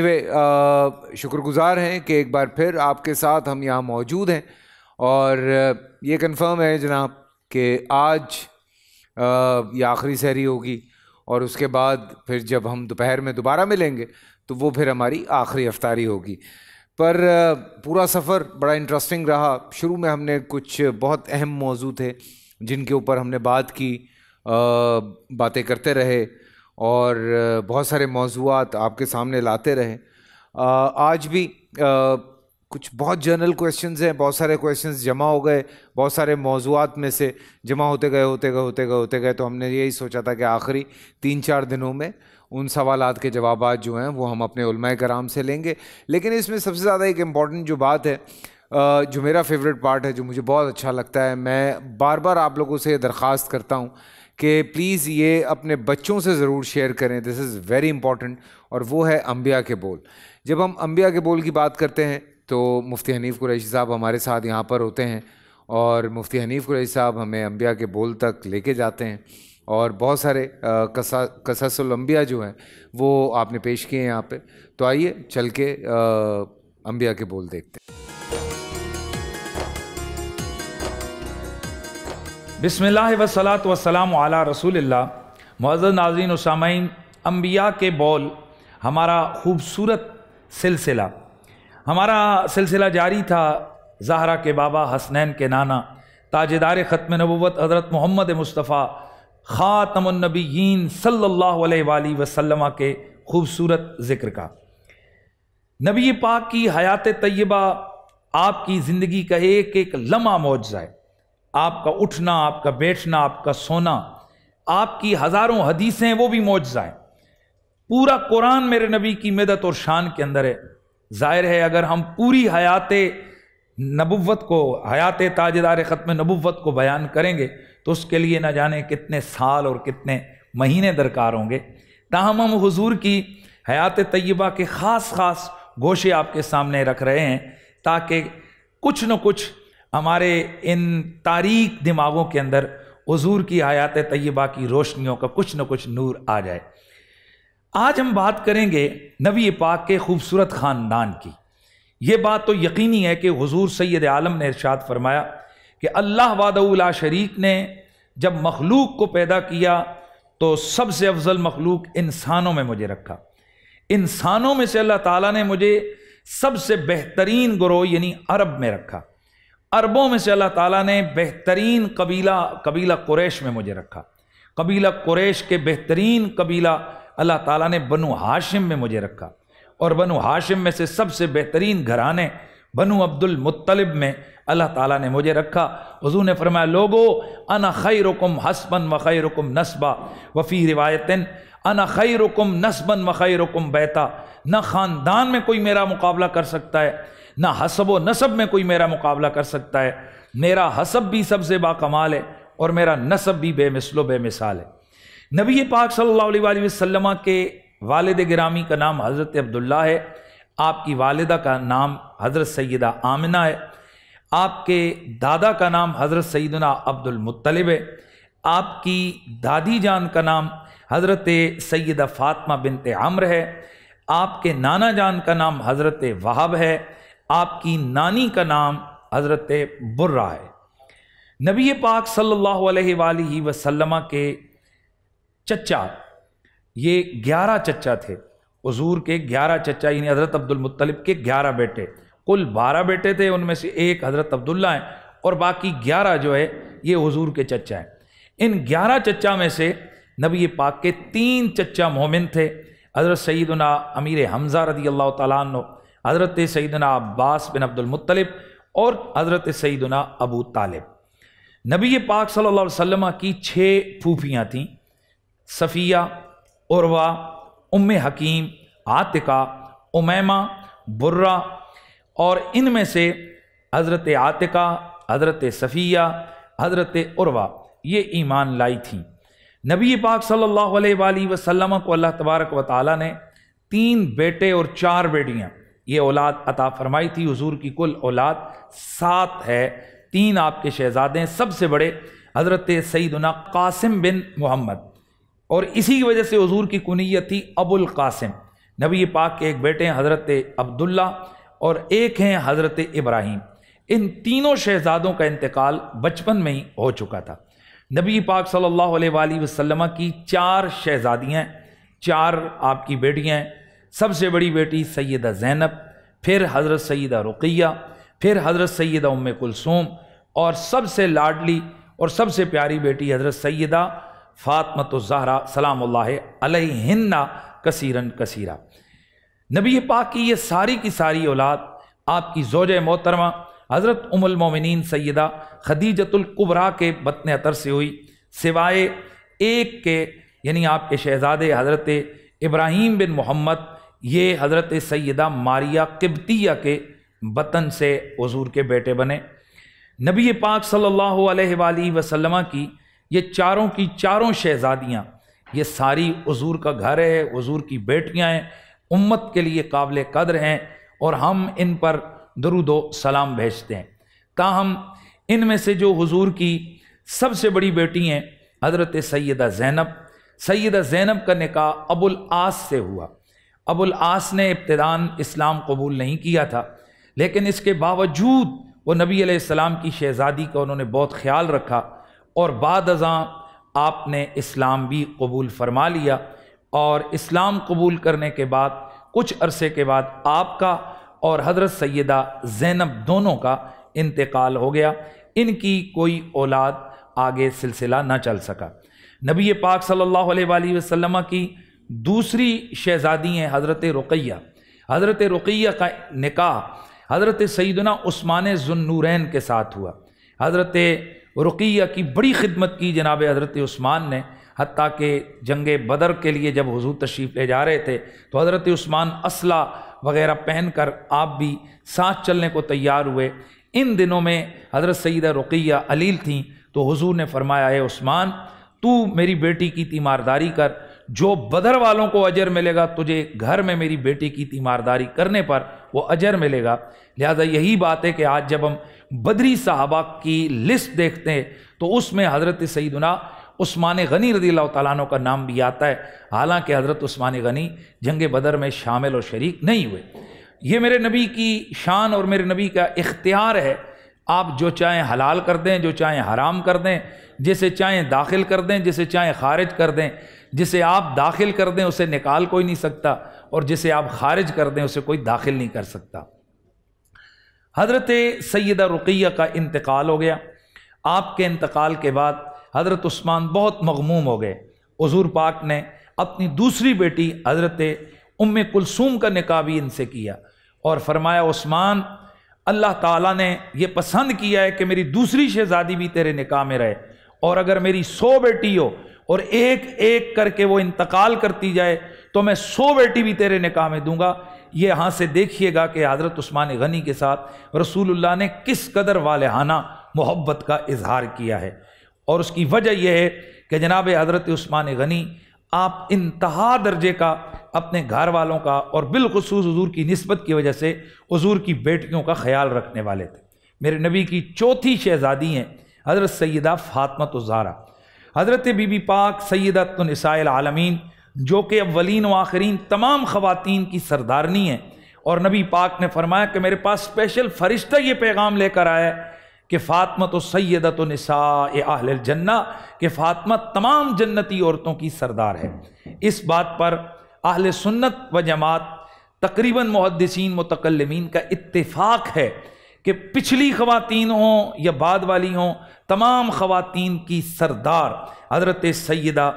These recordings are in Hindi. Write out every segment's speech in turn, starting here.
anyway, uh, शुक्रगुजार हैं कि एक बार फिर आपके साथ हम यहाँ मौजूद हैं और uh, ये कंफर्म है जनाब कि आज uh, ये आखिरी सहरी होगी और उसके बाद फिर जब हम दोपहर में दोबारा मिलेंगे तो वो फिर हमारी आखिरी अफ्तारी होगी पर पूरा सफ़र बड़ा इंटरेस्टिंग रहा शुरू में हमने कुछ बहुत अहम मौजू थे जिनके ऊपर हमने बात की बातें करते रहे और बहुत सारे मौजूद आपके सामने लाते रहे आज भी कुछ बहुत जनरल क्वेश्चंस हैं बहुत सारे क्वेश्चंस जमा हो गए बहुत सारे मौजूद में से जमा होते गए होते गए होते गए होते गए तो हमने यही सोचा था कि आखिरी तीन चार दिनों में उन सवाल के जवाब जो हैं वो हम अपने कराम से लेंगे लेकिन इसमें सबसे ज़्यादा एक इम्पॉर्टेंट जो बात है जो मेरा फेवरेट पार्ट है जो मुझे बहुत अच्छा लगता है मैं बार बार आप लोगों से दरख्वास्त करता हूँ कि प्लीज़ ये अपने बच्चों से ज़रूर शेयर करें दिस इज़ वेरी इंपॉर्टेंट और वो है अम्बिया के बोल जब हम अम्बिया के बोल की बात करते हैं तो मुफ्ती हनीफ़ कुरैशी साहब हमारे साथ यहाँ पर होते हैं और मुफ्ती हनीफ़ कुरैशी साहब हमें अम्बिया के बोल तक लेके जाते हैं और बहुत सारे कसा कसासम्बिया जो हैं वो आपने पेश किए हैं यहाँ पर तो आइए चल के अम्बिया के बोल देखते हैं बिसमिल्ल वसलात वसलाम आला रसूल मज़ नाजीन सामीन अम्बिया के बोल हमारा खूबसूरत सिलसिला हमारा सिलसिला जारी था जहरा के बाबा हसनैन के नाना ताजदार ख़त्म नबूत हज़रत मोहम्मद मुस्तफ़ा ख़ातमनबीन सल्ला वसलम के खूबसूरत ज़िक्र का नबी पाक की हयात तय्यबा आपकी ज़िंदगी का एक एक लम्हा मुआवजा है आपका उठना आपका बैठना आपका सोना आपकी हज़ारों हदीसें वो भी मुआजा है पूरा कुरान मेरे नबी की मदद और शान के अंदर है ज़ाहिर है अगर हम पूरी हयात नबुवत को हयात ताजदार ख़त्म नबुवत को बयान करेंगे तो उसके लिए ना जाने कितने साल और कितने महीने दरकार होंगे ताहम हम हजूर की हयात तय्यबा के ख़ास ख़ास गोशे आपके सामने रख रहे हैं ताकि कुछ न कुछ हमारे इन तारीख दिमागों के अंदर हजूर की आयात तय्यबा की रोशनियों का कुछ ना कुछ नूर आ जाए आज हम बात करेंगे नबी पाक के खूबसूरत ख़ानदान की ये बात तो यकीनी है कि हजूर सैद आलम ने इर्शाद फरमाया कि अल्लाह उला शरीक ने जब मखलूक को पैदा किया तो सबसे अफजल मखलूक इंसानों में मुझे रखा इंसानों में से अल्लाह ताला ने मुझे सबसे बेहतरीन ग्रोह यानी अरब में रखा अरबों में से अल्लाह ताला ने बेहतरीन कबीला कबीला कुरैश में मुझे रखा कबीला कुरैश के बेहतरीन कबीला अल्लाह ताला ने बनु हाशिम में मुझे रखा और बनु हाशिम में से सबसे बेहतरीन घराने बनु अब्दुल मुत्तलिब में अल्लाह ताला ने मुझे रखा हजू ने फरमाया लोगो अना खै रुकम हसबन व खै रुकम नस्बा वफ़ी रिवायतिन अना खै रुकम नस्बन व खै रुकम बैता न ख़ानदान में कोई मेरा मुकाबला कर सकता है ना हसब व नसब में कोई मेरा मुकाबला कर सकता है मेरा हसब भी सबसे बाकमाल है और मेरा नसब भी बेमिसलो बेमिसाल है नबी पाक सल्लल्लाहु अलैहि वसल्लम के वालद गिरामी का नाम हज़रत अब्दुल्ला है आपकी वालदा का नाम हज़रत सैदा आमिना है आपके दादा का नाम हज़रत सैदना अब्दुलमतलब है आपकी दादी जान का नाम हज़रत सैदा फ़ातमा बिनत आम्र है आपके नाना जान का नाम हज़रत वहाब है आपकी नानी का नाम हज़रत बुर्रा है नबी पाक सल्लल्लाहु अलैहि वसल्लम के चचा ये ग्यारह चचा थे हजूर के ग्यारह चचा यानी हज़रत अब्दुलमतलब के ग्यारह बेटे कुल बारह बेटे थे उनमें से एक हज़रत अब्दुल्ला हैं और बाकी ग्यारह जो है ये हजूर के चचा हैं इन ग्यारह चचा में से नबी पाक के तीन चचा मोमिन थे हज़रत सईदना अमीर हमज़ा रदी अल्लाह तु हज़रत सईदना अब्बास बिन अब्दुलमतलब और हज़रत सईदना अबू तालिब नबी पाक सल्लल्लाहु अलैहि वसल्लम की छः फूफियाँ थीं सफ़िया उर्वा उम हकीम आतिका उमैमा बुर्रा और इनमें से हज़रत आतिका हज़रत सफ़िया हज़रत उर्वा ये ईमान लाई थी नबी पाक सल्लल्लाहु अलैहि वसल्लम को अल्लाह तबारक व ताली ने तीन बेटे और चार बेटियाँ ये औलाद अता फरमाई थी हजूर की कुल औलाद सात है तीन आपके शहजादे हैं सबसे बड़े हज़रत सईदना कासिम बिन मोहम्मद और इसी की वजह से हजूर की कुनीत थी अबुल कासिम नबी पाक के एक बेटे हैं हज़रत अब्दुल्ला और एक हैं हज़रत इब्राहिम इन तीनों शहजादों का इंतकाल बचपन में ही हो चुका था नबी पाक सल्ला वसलमा की चार शहजादियाँ चार आपकी बेटियाँ हैं सबसे बड़ी बेटी सैद ज़ैनब फिर हज़रत सैदा रुकिया फिर हज़रत सैद उम कुलसूम और सबसे लाडली और सबसे प्यारी बेटी हज़रत सैदा फ़ातमत ज़हरा सलाम अलहन्ना कसीरन कसीरा नबी पाक की ये सारी की सारी औलाद आपकी जोज मोहतरमा हज़रत उमलमिन सैदा खदीजतुल्कुबरा के बतन अतर से हुई सिवाए एक के यानी आपके शहजादे हज़रत इब्राहिम बिन मोहम्मद ये हज़रत सैदा मारिया किबतिया के वतन से हजूर के बेटे बने नबी पाक सल्लल्लाहु अलैहि वसल्लम की ये चारों की चारों शहज़ादियाँ ये सारी हजूर का घर है हजूर की बेटियाँ हैं उम्मत के लिए काबिल कदर हैं और हम इन पर दरुदो सलाम भेजते हैं ताहम इन में से जो हजूर की सबसे बड़ी बेटी हैं हज़रत सैदा ज़ैनब सैदा ज़ैनब का निका अबुल आस से हुआ अबुल आस ने इब्तदान इस्लाम कबूल नहीं किया था लेकिन इसके बावजूद वो नबी अलैहिस्सलाम की शहज़ादी का उन्होंने बहुत ख्याल रखा और बाद अजा आपने इस्लाम भी कबूल फरमा लिया और इस्लाम कबूल करने के बाद कुछ अरसे के बाद आपका और हजरत सैदा जैनब दोनों का इंतकाल हो गया इनकी कोई औलाद आगे सिलसिला ना चल सका नबी पाक सल्लल्लाहु अलैहि वसल्लम की दूसरी शहज़ादी हैं हज़रत रुकैया हज़रत रुकैया का निकाह हज़रत सईदना उस्मान जुन्नूरैन के साथ हुआ हज़रत रुकैया की बड़ी खिदमत की जनाब हज़रत उस्मान ने हती के जंग बदर के लिए जब हजू तशरीफ़ ले जा रहे थे तो हज़रत उस्मान असला वगैरह पहन कर आप भी साथ चलने को तैयार हुए इन दिनों में हज़रत सईदा रुकैया अलील थीं तो हजूर ने फरमाया है उस्मान तू मेरी बेटी की तीमारदारी कर जो बदर वालों को अजर मिलेगा तुझे घर में मेरी बेटी की तीमारदारी करने पर वो अजर मिलेगा लिहाजा यही बात है कि आज जब हम बदरी साहबा की लिस्ट देखते हैं तो उसमें हज़रत सईदना उस्मान गनी रदी तैन का नाम भी आता है हालांकि हज़रत उस्मान गनी जंग बदर में शामिल और शरीक नहीं हुए ये मेरे नबी की शान और मेरे नबी का इख्तियार है आप जो चाहें हलाल कर दें जो चाहें हराम कर दें जिसे चाहें दाखिल कर दें जिसे चाहें खारिज कर दें जिसे आप दाखिल कर दें उसे निकाल कोई नहीं सकता और जिसे आप खारिज कर दें उसे कोई दाखिल नहीं कर सकता हज़रत सैद रुकिया का इंतकाल हो गया आपके इंतकाल के बाद हज़रत उस्मान बहुत मगमूम हो गए हजूर पाक ने अपनी दूसरी बेटी हज़रत उम कुलसूम का निका भी इनसे किया और फरमाया उस्मान अल्लाह ताला ने यह पसंद किया है कि मेरी दूसरी शहज़ादी भी तेरे निका में रहे और अगर मेरी सौ बेटी हो और एक एक करके वो इंतकाल करती जाए तो मैं सौ बेटी भी तेरे निकाह में दूंगा ये यहाँ से देखिएगा कि हज़रत उस्मान गनी के साथ रसूलुल्लाह ने किस कदर वालहाना मोहब्बत का इजहार किया है और उसकी वजह यह है कि जनाब हज़रत उस्मान गनी आप इंतहा दर्जे का अपने घर वालों का और बिलखसूस हजूर की नस्बत की वजह से हजूर की बेटियों का ख्याल रखने वाले थे मेरे नबी की चौथी शहज़ादी हैं हज़रत सैदा फ़ातमत उजारा हज़रत बीबी पाक सैदतनसायल आलमीन जो कि अवलिन व आखरीन तमाम ख़वान की सरदारनी है और नबी पाक ने फरमाया कि मेरे पास स्पेशल फरिश्ता ये पैगाम लेकर आया है कि फ़ातमा तो सैदत नसा आहल जन्ना कि फ़ातमा तमाम जन्नती औरतों की सरदार है इस बात पर आहल सुन्नत व जमात तकरीबन मुहदसिन मतकलमीन का इतफ़ाक़ है कि पिछली खवतिन हों या बाद वाली हों तमाम खातन की सरदार हज़रत सैदा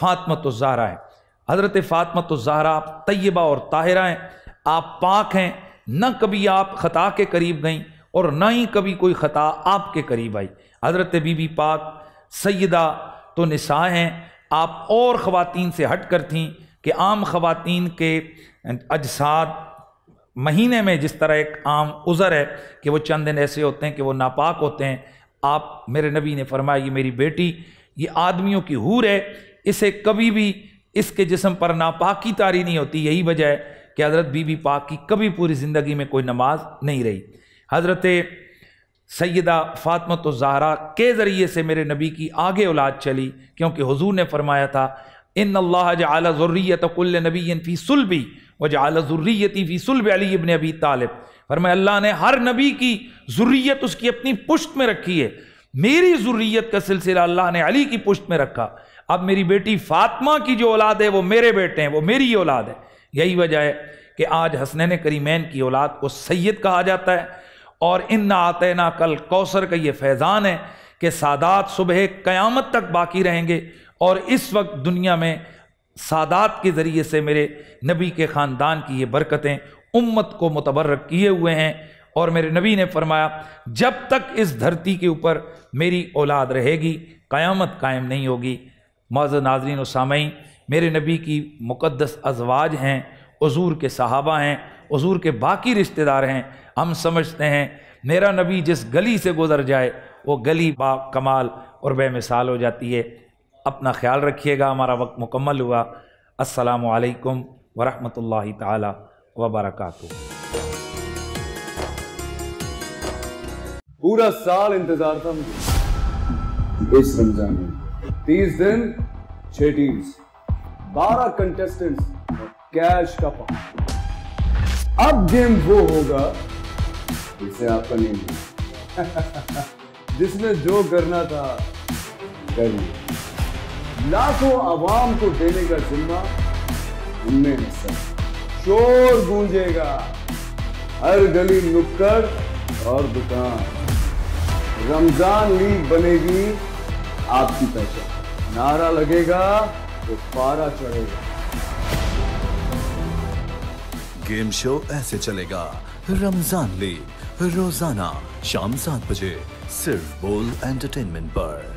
फ़ातमत जहरा हैं हज़रत फ़ातमत जारा आप तयबा और ताहिर हैं आप पाक हैं न कभी आप ख़ता के करीब गई और ना ही कभी कोई ख़ता आपके करीब आई हज़रत बीबी पाक सैदा तो निशा हैं आप और ख़वान से हट कर थीं कि आम ख़वान के अजसाद महीने में जिस तरह एक आम उज़र है कि वो चंद दिन ऐसे होते हैं कि वो नापाक होते हैं आप मेरे नबी ने फरमाया ये मेरी बेटी ये आदमियों की हूर है इसे कभी भी इसके जिसम पर नापाकी तारी नहीं होती यही वजह है कि हज़रत बीबी पाक की कभी पूरी ज़िंदगी में कोई नमाज नहीं रही हज़रत सैदा फ़ातमत ज़हरा के ज़रिए से मेरे नबी की आगे औलाद चली क्योंकि हुजूर ने फरमाया था इन अल्लाह जला तो कुल नबी फ़ी भी वजालजुर्रीती फ़ी सुलब अली इबन अबी तालिब पर मैं अल्लाह ने हर नबी की ज़ुर्रियत उसकी अपनी पुश्त में रखी है मेरी ज़ुर्रियत का सिलसिला अल्लाह ने अली की पुश्त में रखा अब मेरी बेटी फातमा की जो औलाद है वो मेरे बेटे हैं वो मेरी औलाद है यही वजह है कि आज हसनैन करीमैन की औलाद को सैयद कहा जाता है और इन न आते ना कल कौसर का ये फैज़ान है कि सादात सुबह क़यामत तक बाकी रहेंगे और इस वक्त दुनिया में सादात के ज़रिए से मेरे नबी के ख़ानदान की ये बरकतें उम्मत को मुतबर किए हुए हैं और मेरे नबी ने फरमाया जब तक इस धरती के ऊपर मेरी औलाद रहेगी क़यामत कायम नहीं होगी मज़ नाजरीन सामयी मेरे नबी की मुक़दस अजवाज हैं हजूर के सहाबा हैं हजूर के बाकी रिश्तेदार हैं हम समझते हैं मेरा नबी जिस गली से गुज़र जाए वो गली बा कमाल और बेमिसाल हो जाती है अपना ख्याल रखिएगा हमारा वक्त मुकम्मल हुआ अस्सलाम असलकम वरहमल ताली वबरकू पूरा साल इंतजार था मुझे इस रमजान में तीस दिन छह टीम्स बारह कंटेस्टेंट्स कैश का पाप अब गेम वो होगा जिसे आपका नहीं जिसने जो करना था कर लिया लाखों आवाम को देने का जिम्मा उनने शोर गूंजेगा हर गली नुक्कड़ और दुकान रमजान लीग बनेगी आपकी पहचान नारा लगेगा तो पारा चढ़ेगा गेम शो ऐसे चलेगा रमजान लीग रोजाना शाम सात बजे सिर्फ बोल एंटरटेनमेंट पर